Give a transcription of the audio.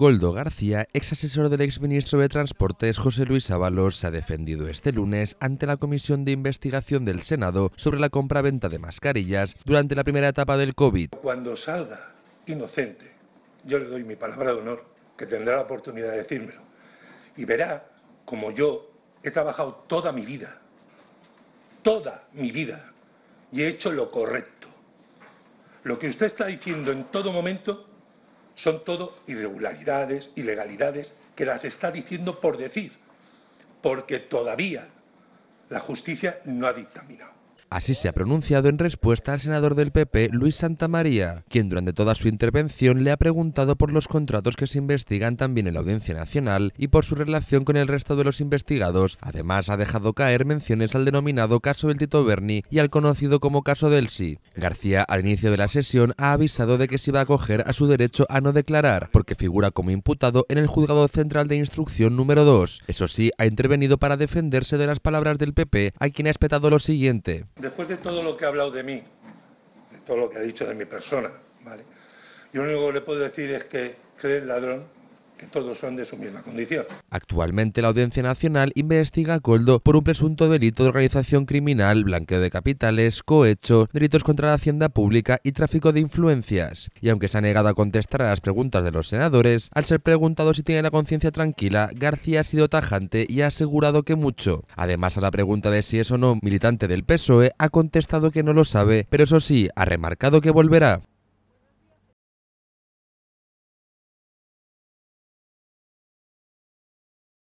Goldo García, ex asesor del ex ministro de Transportes José Luis Ábalos, se ha defendido este lunes ante la Comisión de Investigación del Senado sobre la compra-venta de mascarillas durante la primera etapa del COVID. Cuando salga inocente, yo le doy mi palabra de honor, que tendrá la oportunidad de decírmelo, y verá como yo he trabajado toda mi vida, toda mi vida, y he hecho lo correcto. Lo que usted está diciendo en todo momento son todo irregularidades, ilegalidades que las está diciendo por decir, porque todavía la justicia no ha dictaminado. Así se ha pronunciado en respuesta al senador del PP, Luis Santamaría, quien durante toda su intervención le ha preguntado por los contratos que se investigan también en la Audiencia Nacional y por su relación con el resto de los investigados. Además, ha dejado caer menciones al denominado caso del Tito Berni y al conocido como caso del sí. García, al inicio de la sesión, ha avisado de que se iba a acoger a su derecho a no declarar, porque figura como imputado en el Juzgado Central de Instrucción número 2. Eso sí, ha intervenido para defenderse de las palabras del PP, a quien ha espetado lo siguiente después de todo lo que ha hablado de mí, de todo lo que ha dicho de mi persona, ¿vale? Yo lo único que le puedo decir es que cree el ladrón que todos son de su misma condición. Actualmente la Audiencia Nacional investiga a Coldo por un presunto delito de organización criminal, blanqueo de capitales, cohecho, delitos contra la hacienda pública y tráfico de influencias. Y aunque se ha negado a contestar a las preguntas de los senadores, al ser preguntado si tiene la conciencia tranquila, García ha sido tajante y ha asegurado que mucho. Además, a la pregunta de si es o no militante del PSOE, ha contestado que no lo sabe, pero eso sí, ha remarcado que volverá.